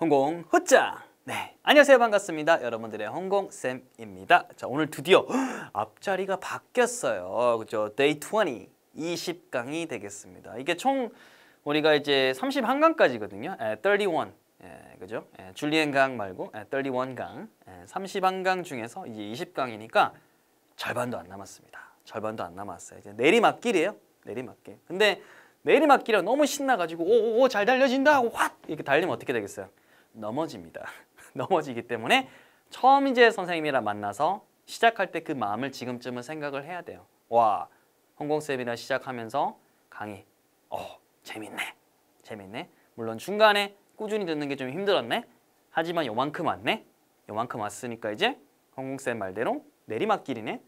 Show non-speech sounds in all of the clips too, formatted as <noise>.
홍공 호짱! 네, 안녕하세요 반갑습니다. 여러분들의 홍공쌤입니다. 자, 오늘 드디어 <gasps> 앞자리가 바뀌었어요. 그죠? 데이 20, 20강이 되겠습니다. 이게 총 우리가 이제 31강까지거든요. 에, 31, 예, 그죠? 예, 줄리엔강 말고 예, 31강, 예, 31강 중에서 이제 20강이니까 절반도 안 남았습니다. 절반도 안 남았어요. 이제 내리막길이에요. 내리막길. 근데 내리막길이 너무 신나가지고 오오오 잘 달려진다 하고 확 이렇게 달리면 어떻게 되겠어요? 넘어집니다. <laughs> 넘어지기 때문에 처음 이제 선생님이랑 만나서 시작할 때 그 마음을 지금쯤은 생각을 해야 돼요. 와 홍콩 세미나 시작하면서 강의 어 재밌네 재밌네 물론 중간에 꾸준히 듣는 게 좀 힘들었네 하지만 요만큼 왔네 요만큼 왔으니까 이제 홍콩쌤 말대로 내리막길이네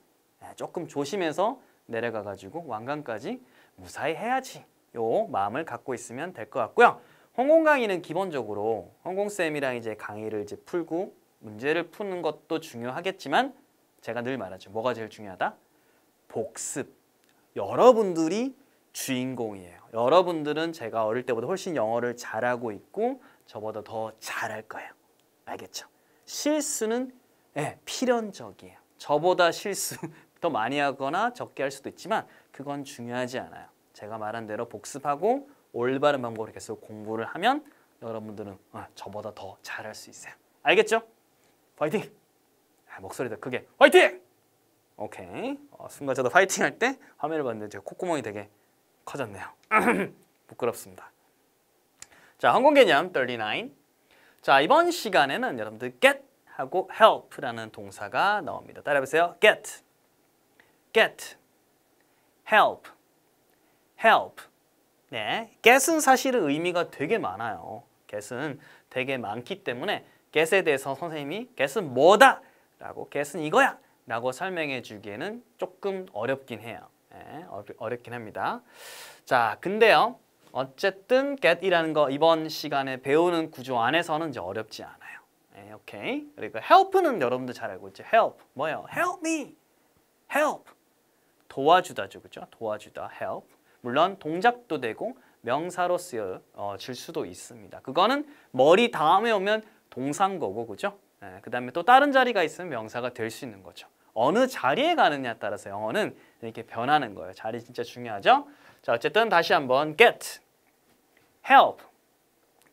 조금 조심해서 내려가가지고 완강까지 무사히 해야지 요 마음을 갖고 있으면 될 것 같고요. 홍콩 강의는 기본적으로 홍콩쌤이랑 이제 강의를 이제 풀고 문제를 푸는 것도 중요하겠지만 제가 늘 말하죠. 뭐가 제일 중요하다? 복습. 여러분들이 주인공이에요. 여러분들은 제가 어릴 때보다 훨씬 영어를 잘하고 있고 저보다 더 잘할 거예요. 알겠죠? 실수는 네, 필연적이에요. 저보다 실수 더 많이 하거나 적게 할 수도 있지만 그건 중요하지 않아요. 제가 말한 대로 복습하고 올바른 방법으로 계속 공부를 하면 여러분들은 어, 저보다 더 잘할 수 있어요. 알겠죠? 파이팅! 아, 목소리 더 크게 파이팅! 오케이. 어, 순간 저도 파이팅 할 때 화면을 봤는데 제가 콧구멍이 되게 커졌네요. <clears throat> 부끄럽습니다. 자, 항공 개념 39. 자, 이번 시간에는 여러분들 get 하고 help라는 동사가 나옵니다. 따라해보세요. get get, help, help. 네, get은 사실은 의미가 되게 많아요. get은 되게 많기 때문에 get에 대해서 선생님이 get은 뭐다? 라고 get은 이거야! 라고 설명해 주기에는 조금 어렵긴 해요. 네, 어렵긴 합니다. 자, 근데요. 어쨌든 get이라는 거 이번 시간에 배우는 구조 안에서는 이제 어렵지 않아요. 네, 오케이. 그리고 help는 여러분들 잘 알고 있죠. help. 뭐예요? help me. help. 도와주다죠. 그죠? 도와주다, help. 물론 동작도 되고 명사로 쓰여 어, 질 수도 있습니다. 그거는 머리 다음에 오면 동사거고 그죠? 예, 그 다음에 또 다른 자리가 있으면 명사가 될 수 있는 거죠. 어느 자리에 가느냐에 따라서 영어는 이렇게 변하는 거예요. 자리 진짜 중요하죠? 자, 어쨌든 다시 한번 get, help,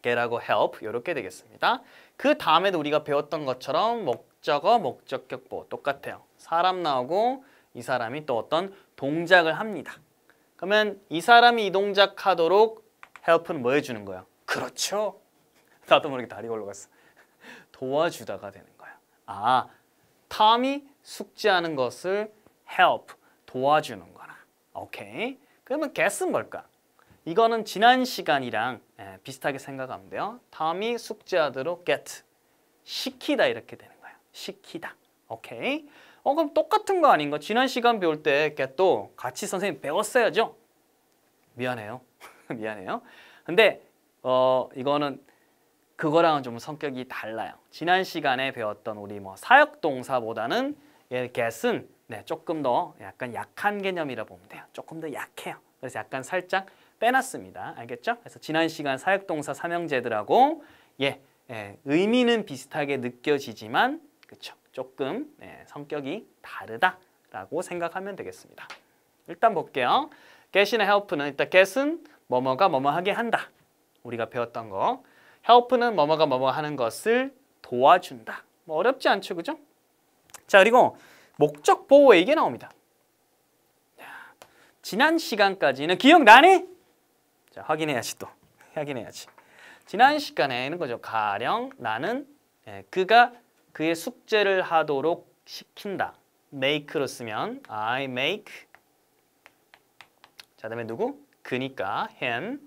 get하고 help 이렇게 되겠습니다. 그 다음에도 우리가 배웠던 것처럼 목적어, 목적격보 똑같아요. 사람 나오고 이 사람이 또 어떤 동작을 합니다. 그러면 이 사람이 이 동작 하도록 help는 뭐 해주는 거야? 그렇죠. <laughs> 나도 모르게 다리 올라갔어. <laughs> 도와주다가 되는 거야. 아, 탐이 숙지하는 것을 help, 도와주는 거라. 오케이. 그러면 guess는 뭘까? 이거는 지난 시간이랑 예, 비슷하게 생각하면 돼요. 탐이 숙지하도록 get, 시키다 이렇게 되는 거야. 시키다. 오케이. 어 그럼 똑같은 거 아닌가? 지난 시간 배울 때또 같이 선생님 배웠어야죠. 미안해요. <laughs> 미안해요. 근데 어 이거는 그거랑은 좀 성격이 달라요. 지난 시간에 배웠던 우리 뭐 사역동사보다는 얘 get은 네, 조금 더 약간 약한 개념이라 보면 돼요. 조금 더 약해요. 그래서 약간 살짝 빼놨습니다. 알겠죠? 그래서 지난 시간 사역동사 삼형제들하고 예, 예 의미는 비슷하게 느껴지지만 그렇죠. 조금 네, 성격이 다르다라고 생각하면 되겠습니다. 일단 볼게요. get이나 help는 일단 get은 뭐뭐가 뭐뭐하게 한다. 우리가 배웠던 거. help는 뭐뭐가 뭐뭐 하는 것을 도와준다. 뭐 어렵지 않죠, 그죠? 자, 그리고 목적 보호에 이게 나옵니다. 야, 지난 시간까지는 기억나니? 자, 확인해야지 또. <laughs> 확인해야지. 지난 시간에 는 거죠. 가령 나는 네, 그가 그의 숙제를 하도록 시킨다. make로 쓰면 I make 자, 다음에 누구? 그니까 him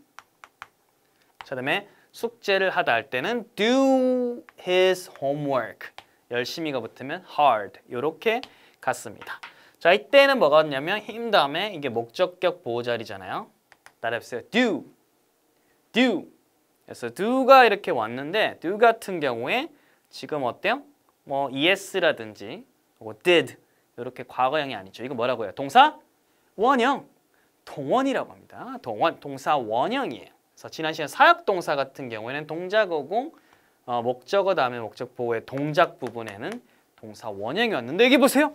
자, 다음에 숙제를 하다 할 때는 do his homework 열심히가 붙으면 hard 이렇게 같습니다. 자, 이때는 뭐가 왔냐면 힘 다음에 이게 목적격 보호자리잖아요. 따라해보세요. do, do 그래서 do가 이렇게 왔는데 do 같은 경우에 지금 어때요? 뭐 es라든지 뭐 did 이렇게 과거형이 아니죠. 이거 뭐라고 해요? 동사 원형, 동원이라고 합니다. 동원, 동사 원형이에요. 그래서 지난 시간 사역동사 같은 경우에는 동작어공, 어, 목적어 다음에 목적보호의 동작 부분에는 동사 원형이었는데 여기 보세요.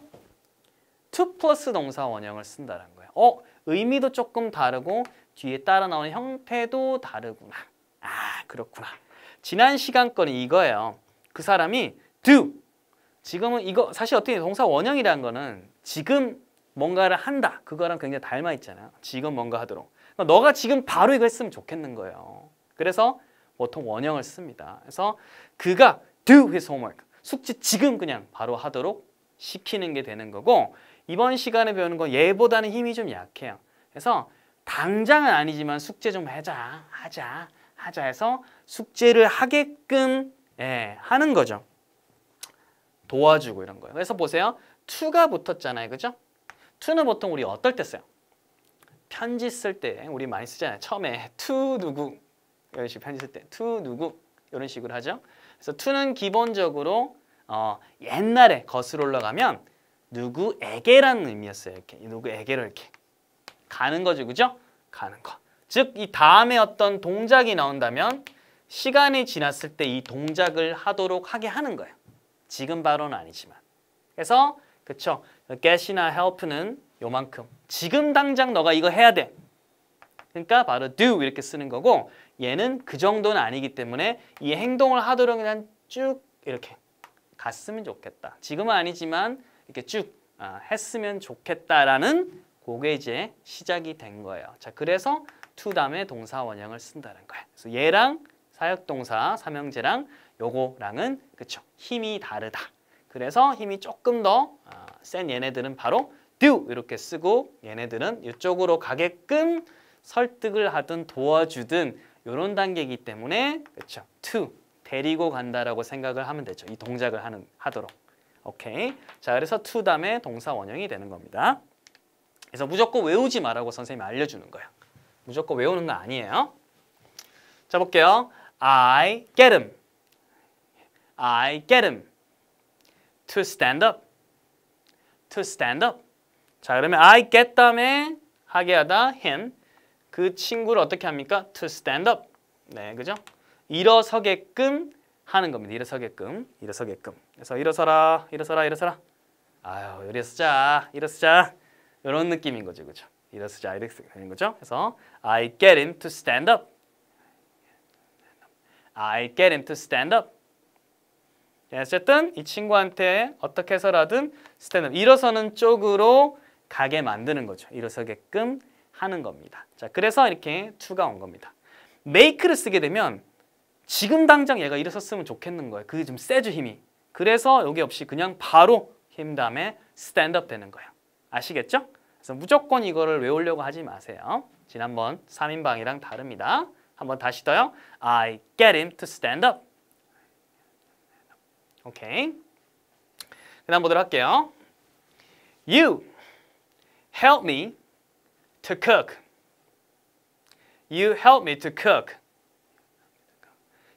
to 플러스 동사 원형을 쓴다는 거예요. 어? 의미도 조금 다르고 뒤에 따라 나오는 형태도 다르구나. 아 그렇구나. 지난 시간 거는 이거예요. 그 사람이 do 지금은 이거 사실 어떻게 동사 원형이라는 거는 지금 뭔가를 한다 그거랑 굉장히 닮아 있잖아요. 지금 뭔가 하도록. 그러니까 너가 지금 바로 이거 했으면 좋겠는 거예요. 그래서 보통 원형을 씁니다. 그래서 그가 do his homework 숙제 지금 그냥 바로 하도록 시키는 게 되는 거고 이번 시간에 배우는 건 얘보다는 힘이 좀 약해요. 그래서 당장은 아니지만 숙제 좀 하자 하자 하자 해서 숙제를 하게끔 예, 하는 거죠. 도와주고 이런 거예요. 그래서 보세요. 투가 붙었잖아요. 그죠? 투는 보통 우리 어떨 때 써요? 편지 쓸 때 우리 많이 쓰잖아요. 처음에 투 누구 이런 식으로 편지 쓸때투 누구 이런 식으로 하죠. 그래서 투는 기본적으로 어, 옛날에 거슬러 올라가면 누구에게라는 의미였어요. 이렇게 누구에게를 이렇게 가는 거죠. 그죠? 가는 거. 즉 이 다음에 어떤 동작이 나온다면 시간이 지났을 때 이 동작을 하도록 하게 하는 거예요. 지금 바로는 아니지만. 그래서 그쵸. get이나 help는 요만큼. 지금 당장 너가 이거 해야 돼. 그러니까 바로 do 이렇게 쓰는 거고 얘는 그 정도는 아니기 때문에 이 행동을 하도록 그냥 쭉 이렇게 갔으면 좋겠다. 지금은 아니지만 이렇게 쭉 아, 했으면 좋겠다라는 그게 이제 시작이 된 거예요. 자, 그래서 to 다음에 동사 원형을 쓴다는 거예요. 그래서 얘랑 사역동사, 삼형제랑 요거랑은 그쵸 힘이 다르다. 그래서 힘이 조금 더센 아, 얘네들은 바로 d 이렇게 쓰고 얘네들은 이쪽으로 가게끔 설득을 하든 도와주든 요런 단계이기 때문에 그쵸 투 데리고 간다라고 생각을 하면 되죠. 이 동작을 하는 하도록. 오케이. 자, 그래서 투 다음에 동사 원형이 되는 겁니다. 그래서 무조건 외우지 말라고 선생님이 알려주는 거예요. 무조건 외우는 거 아니에요. 자, 볼게요. I get him. I get him. To stand up. To stand up. 자, 그러면 I get them 하게 하다 him. 그 친구를 어떻게 합니까? To stand up. 네, 그죠? 일어서게끔 하는 겁니다. 일어서게끔, 일어서게끔. 그래서 일어서라, 일어서라, 일어서라. 아유, 일어서자, 일어서자. 이런 느낌인 거죠, 그죠? 일어서자, 일어서는 거죠. 그래서 I get him to stand up. I get him to stand up. 예, 어쨌든 이 친구한테 어떻게 해서라든 스탠업 일어서는 쪽으로 가게 만드는 거죠. 일어서게끔 하는 겁니다. 자, 그래서 이렇게 투가 온 겁니다. 메이크를 쓰게 되면 지금 당장 얘가 일어섰으면 좋겠는 거예요. 그게 좀 세죠, 힘이. 그래서 여기 없이 그냥 바로 힘 다음에 스탠드업 되는 거예요. 아시겠죠? 그래서 무조건 이거를 외우려고 하지 마세요. 지난번 3인방이랑 다릅니다. 한번 다시 더요. I get him to stand up. 오케이. 그다음 보도록 할게요. You help me to cook. You help me to cook.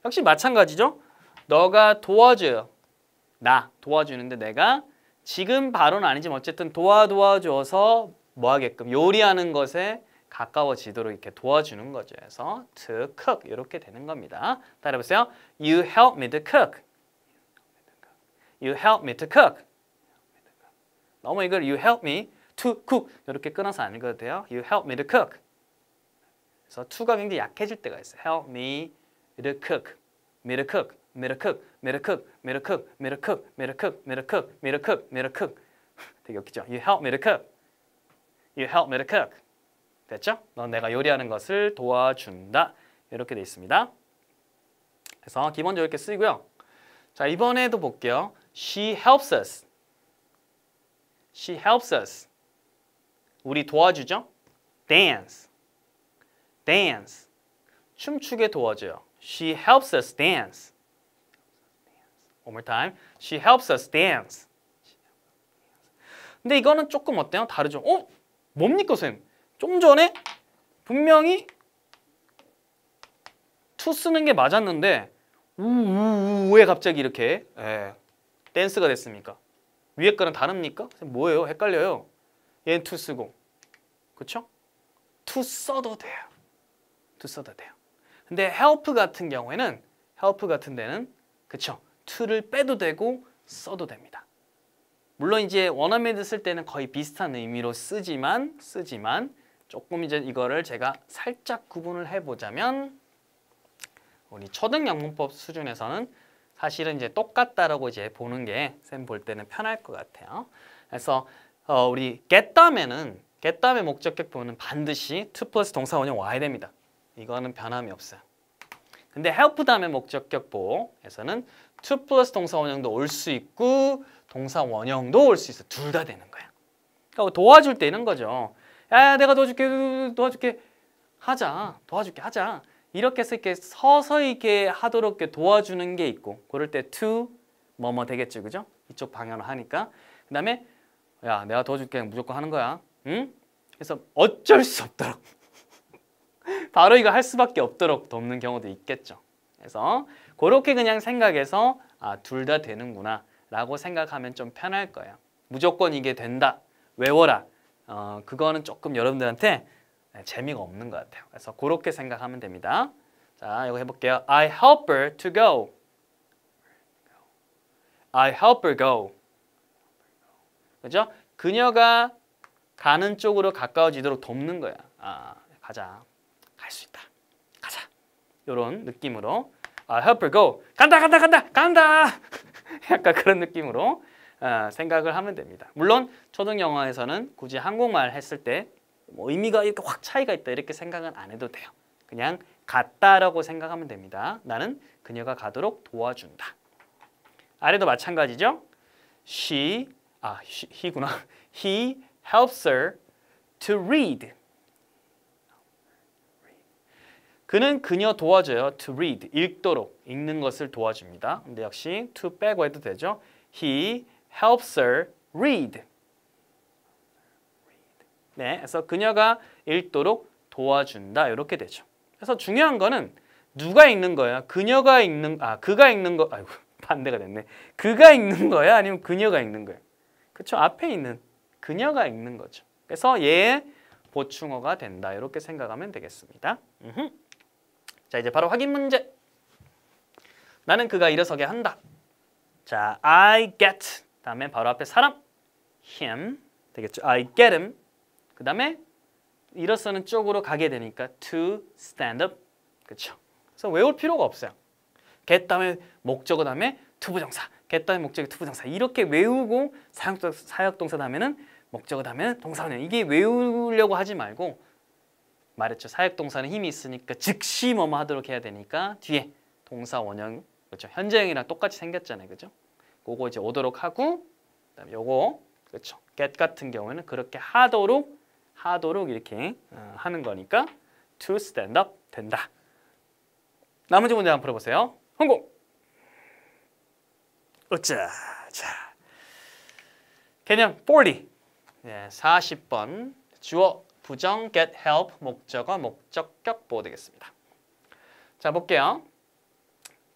역시 마찬가지죠. 너가 도와줘나 도와주는데 내가 지금 바로는 아니지만 어쨌든 도와 도와줘서 뭐 하게끔 요리하는 것에 가까워지도록 이렇게 도와주는 거죠. 그래서 to cook 이렇게 되는 겁니다. 따라해보세요. You help me to cook. You help me to cook. 너무 이걸 you help me to cook 이렇게 끊어서 안 읽어도 돼요. You help me to cook. 그래서 to가 굉장히 약해질 때가 있어요. Help me to cook. me to cook. me to cook. me to cook. me to cook. me to cook. me to cook. me to cook. me to cook. me to cook. 되게 웃기죠? You help me to cook. You help me to cook. 됐죠? 넌 내가 요리하는 것을 도와준다. 이렇게 돼 있습니다. 그래서 기본적으로 이렇게 쓰이고요. 자, 이번에도 볼게요. She helps us. She helps us. 우리 도와주죠? dance. dance. 춤추게 도와줘요. She helps us dance. One more time. She helps us dance. 근데 이거는 조금 어때요? 다르죠? 어? 뭡니까, 선생님? 좀 전에 분명히 to 쓰는 게 맞았는데 우우우왜 갑자기 이렇게 예, 댄스가 됐습니까? 위에 거랑 다릅니까? 뭐예요? 헷갈려요. 얘는 t 쓰고 그쵸? t 써도 돼요. t 써도 돼요. 근데 help 같은 경우에는 help 같은 데는 그쵸? t 를 빼도 되고 써도 됩니다. 물론 이제 원어민드 쓸 때는 거의 비슷한 의미로 쓰지만 쓰지만 조금 이제 이거를 제가 살짝 구분을 해보자면 우리 초등 영문법 수준에서는 사실은 이제 똑같다라고 이제 보는 게 쌤 볼 때는 편할 것 같아요. 그래서 어, 우리 get 다음에는 get 다음에 목적격 보면 반드시 to 플러스 동사 원형 와야 됩니다. 이거는 변함이 없어요. 근데 help 다음에 목적격 보에서는 to 플러스 동사 원형도 올 수 있고 동사 원형도 올 수 있어. 둘 다 되는 거야. 그러니까 도와줄 때는 있 거죠. 야, 내가 도와줄게, 도와줄게 하자. 도와줄게 하자. 이렇게 해서 이렇게 서서히 이렇게 하도록 이렇게 도와주는 게 있고 그럴 때 to 뭐뭐 되겠지 그죠? 이쪽 방향으로 하니까 그 다음에 야 내가 도와줄게 무조건 하는 거야 응? 그래서 어쩔 수 없도록 <laughs> 바로 이거 할 수밖에 없도록 돕는 경우도 있겠죠 그래서 그렇게 그냥 생각해서 아둘 다 되는구나 라고 생각하면 좀 편할 거예요 무조건 이게 된다 외워라 어, 그거는 조금 여러분들한테 네, 재미가 없는 것 같아요. 그래서 그렇게 생각하면 됩니다. 자, 이거 해볼게요. I help her to go. I help her go. 그죠? 그녀가 가는 쪽으로 가까워지도록 돕는 거야. 아, 가자. 갈 수 있다. 가자. 이런 느낌으로 I help her go. 간다, 간다, 간다, 간다. <laughs> 약간 그런 느낌으로 아, 생각을 하면 됩니다. 물론 초등 영어에서는 굳이 한국말 했을 때뭐 의미가 이렇게 확 차이가 있다 이렇게 생각은 안 해도 돼요. 그냥 갔다라고 생각하면 됩니다. 나는 그녀가 가도록 도와준다. 아래도 마찬가지죠. She, 아, she, he구나. <laughs> He helps her to read. 그는 그녀 도와줘요. To read, 읽도록, 읽는 것을 도와줍니다. 근데 역시 to 빼고 해도 되죠. He helps her read. 네, 그래서 그녀가 읽도록 도와준다 이렇게 되죠. 그래서 중요한 거는 누가 읽는 거야? 그녀가 읽는 아 그가 읽는 거 아이고 <laughs> 반대가 됐네. 그가 읽는 거야? 아니면 그녀가 읽는 거야? 그쵸? 앞에 있는 그녀가 읽는 거죠. 그래서 얘 보충어가 된다 이렇게 생각하면 되겠습니다. 으흠. 자 이제 바로 확인 문제. 나는 그가 일어서게 한다. 자 I get 다음에 바로 앞에 사람 him 되겠죠. I get him 그 다음에 일어서는 쪽으로 가게 되니까 to stand up. 그쵸 그래서 외울 필요가 없어요. get 다음에 목적어 다음에 투부정사, get 다음에 목적어 투부정사 이렇게 외우고 사역동사 다음에는 목적어 다음에는 동사원형 이게 외우려고 하지 말고 말했죠. 사역동사는 힘이 있으니까 즉시 뭐뭐 하도록 해야 되니까 뒤에 동사원형 그렇죠. 현재형이랑 똑같이 생겼잖아요. 그죠? 그거 이제 오도록 하고 그다음에 요거 그렇죠. get 같은 경우에는 그렇게 하도록 하도록 이렇게 어, 하는 거니까 to stand up 된다. 나머지 문제 한번 풀어보세요. 홍공 어짜 자. 개념 40. 예, 40번. 주어, 부정, get help, 목적어, 목적격 보호 되겠습니다. 자, 볼게요.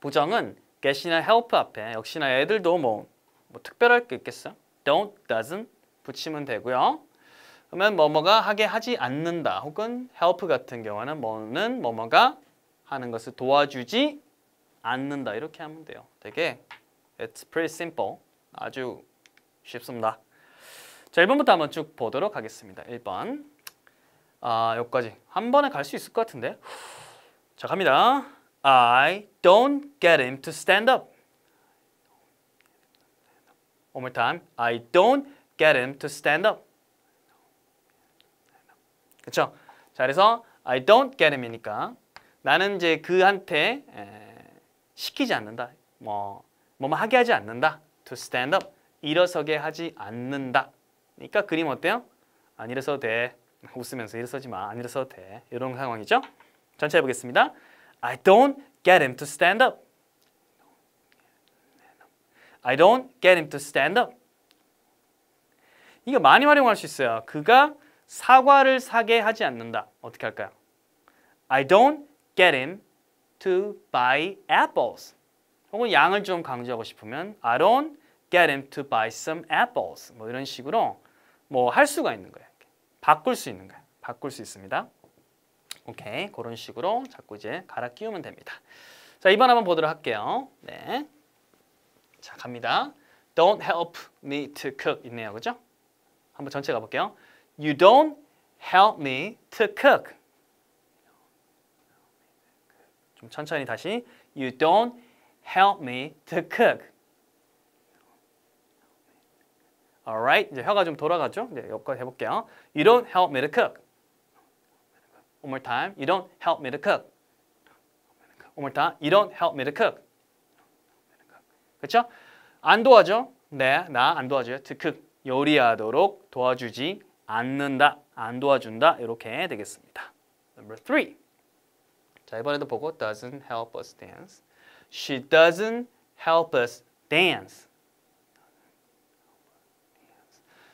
부정은 get이나 help 앞에 역시나 애들도 뭐, 뭐 특별할 게 있겠어? don't, doesn't 붙이면 되고요. 그러면 뭐뭐가 하게 하지 않는다. 혹은 help 같은 경우는 뭐는 뭐뭐가 하는 것을 도와주지 않는다. 이렇게 하면 돼요. 되게 it's pretty simple. 아주 쉽습니다. 자, 1번부터 한번 쭉 보도록 하겠습니다. 1번. 아, 여기까지. 한 번에 갈 수 있을 것 같은데. 자, 갑니다. I don't get him to stand up. One more time. I don't get him to stand up. 그쵸 자, 그래서 I don't get him이니까 나는 이제 그한테 에, 시키지 않는다. 뭐, 뭐뭐 하게 하지 않는다. To stand up. 일어서게 하지 않는다. 그러니까 그림 어때요? 안 일어서도 돼. 웃으면서 일어서지 마. 안 일어서도 돼. 이런 상황이죠? 전체 해보겠습니다. I don't get him to stand up. I don't get him to stand up. 이거 많이 활용할 수 있어요. 그가 사과를 사게 하지 않는다. 어떻게 할까요? I don't get him to buy apples. 혹은 양을 좀 강조하고 싶으면 I don't get him to buy some apples. 뭐 이런 식으로 뭐 할 수가 있는 거예요. 바꿀 수 있는 거예요. 바꿀 수 있습니다. 오케이, 그런 식으로 자꾸 이제 갈아 끼우면 됩니다. 자, 이번 한번 보도록 할게요. 네, 자 갑니다. Don't help me to cook 있네요, 그죠? 한번 전체 가볼게요. You don't help me to cook. 좀 천천히 다시. You don't help me to cook. Alright, 이제 혀가 좀 돌아가죠? 네, 여기까 해볼게요. You don't help me to cook. One more time. You don't help me to cook. One more time. You don't help me to cook. 그렇죠? 안 도와줘. 네, 나 안 도와줘요. To cook. 요리하도록 도와주지 않는다, 안 도와준다 이렇게 되겠습니다. Number three. 자 이번에도 보고 doesn't help us dance. She doesn't help us dance.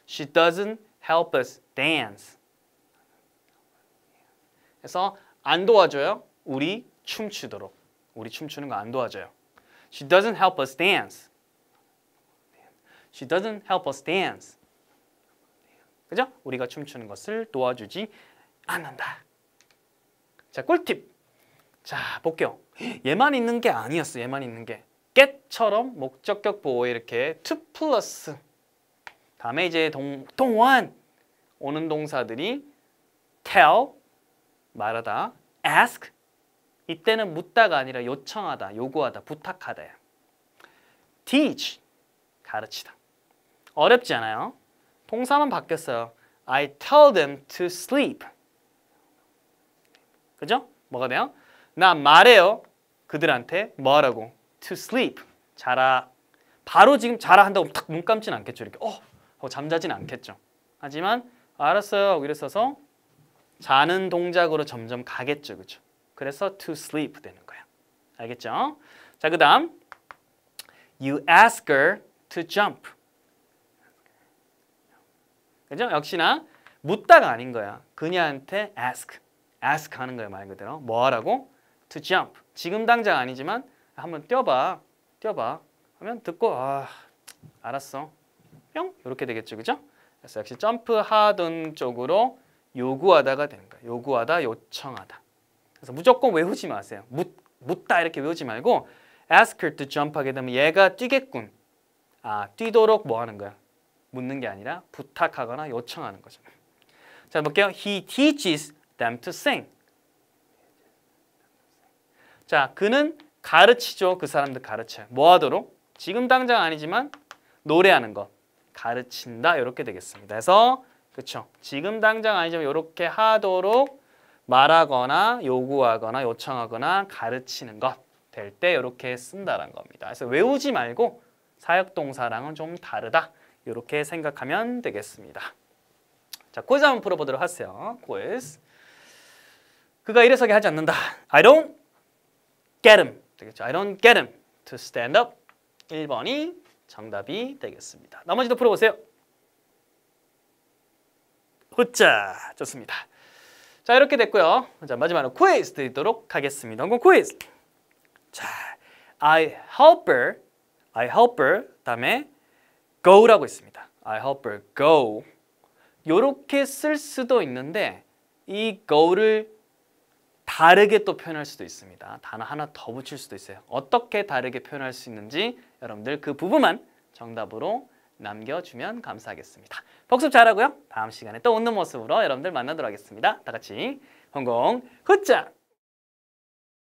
She doesn't help us dance. 그래서 안 도와줘요. 우리 춤추도록. 우리 춤추는 거 안 도와줘요. She doesn't help us dance. She doesn't help us dance. 그죠? 우리가 춤추는 것을 도와주지 않는다. 자, 꿀팁. 자, 볼게요. 얘만 있는 게 아니었어, 얘만 있는 게. get처럼 목적격 보호에 이렇게 to p l u 다음에 이제 동, 동원 오는 동사들이 tell, 말하다, ask 이때는 묻다가 아니라 요청하다, 요구하다, 부탁하다 teach, 가르치다 어렵지 않아요? 동사만 바뀌었어요. I tell them to sleep. 그죠? 뭐가 돼요? 나 말해요. 그들한테 뭐라고 To sleep. 자라. 바로 지금 자라 한다고 탁눈 감진 않겠죠. 이렇게 어, 어 잠자진 않겠죠. 하지만 알았어요. 이랬어서 자는 동작으로 점점 가겠죠. 그죠? 그래서 to sleep 되는 거예요. 알겠죠? 자, 그 다음 You ask her to jump. 그죠? 역시나 묻다가 아닌 거야. 그녀한테 ask, ask 하는 거야 말 그대로. 뭐 하라고? To jump. 지금 당장 아니지만 한번 뛰어봐, 뛰어봐 하면 듣고 아 알았어, 뿅 이렇게 되겠죠, 그죠? 그래서 역시 점프하던 쪽으로 요구하다가 되는 거야. 요구하다, 요청하다. 그래서 무조건 외우지 마세요. 묻, 묻다 이렇게 외우지 말고 ask her to jump 하게 되면 얘가 뛰겠군. 아, 뛰도록 뭐 하는 거야? 묻는 게 아니라 부탁하거나 요청하는 거죠. 자, 볼게요. He teaches them to sing. 자, 그는 가르치죠. 그 사람들 가르쳐요. 뭐 하도록? 지금 당장 아니지만 노래하는 것. 가르친다. 이렇게 되겠습니다. 그래서 그렇 지금 당장 아니지만 이렇게 하도록 말하거나 요구하거나 요청하거나 가르치는 것될 때 이렇게 쓴다는 겁니다. 그래서 외우지 말고 사역동사랑은 좀 다르다. 이렇게 생각하면 되겠습니다. 자, q u 한번 풀어보도록 하세요. q u 그가 이래서게 하지 않는다. I don't get him. 되겠죠? I don't get him to stand up. 1번이 정답이 되겠습니다. 나머지도 풀어보세요. 후자 좋습니다. 자 이렇게 됐고요. 자 마지막으로 q u 드리도록 하겠습니다. 한번 q u 자, I help her, I help her 다음에 go라고 있습니다. I help her go. 이렇게 쓸 수도 있는데 이 go를 다르게 또 표현할 수도 있습니다. 단어 하나 더 붙일 수도 있어요. 어떻게 다르게 표현할 수 있는지 여러분들 그 부분만 정답으로 남겨주면 감사하겠습니다. 복습 잘하고요. 다음 시간에 또 웃는 모습으로 여러분들 만나도록 하겠습니다. 다 같이 홍공 훗짝!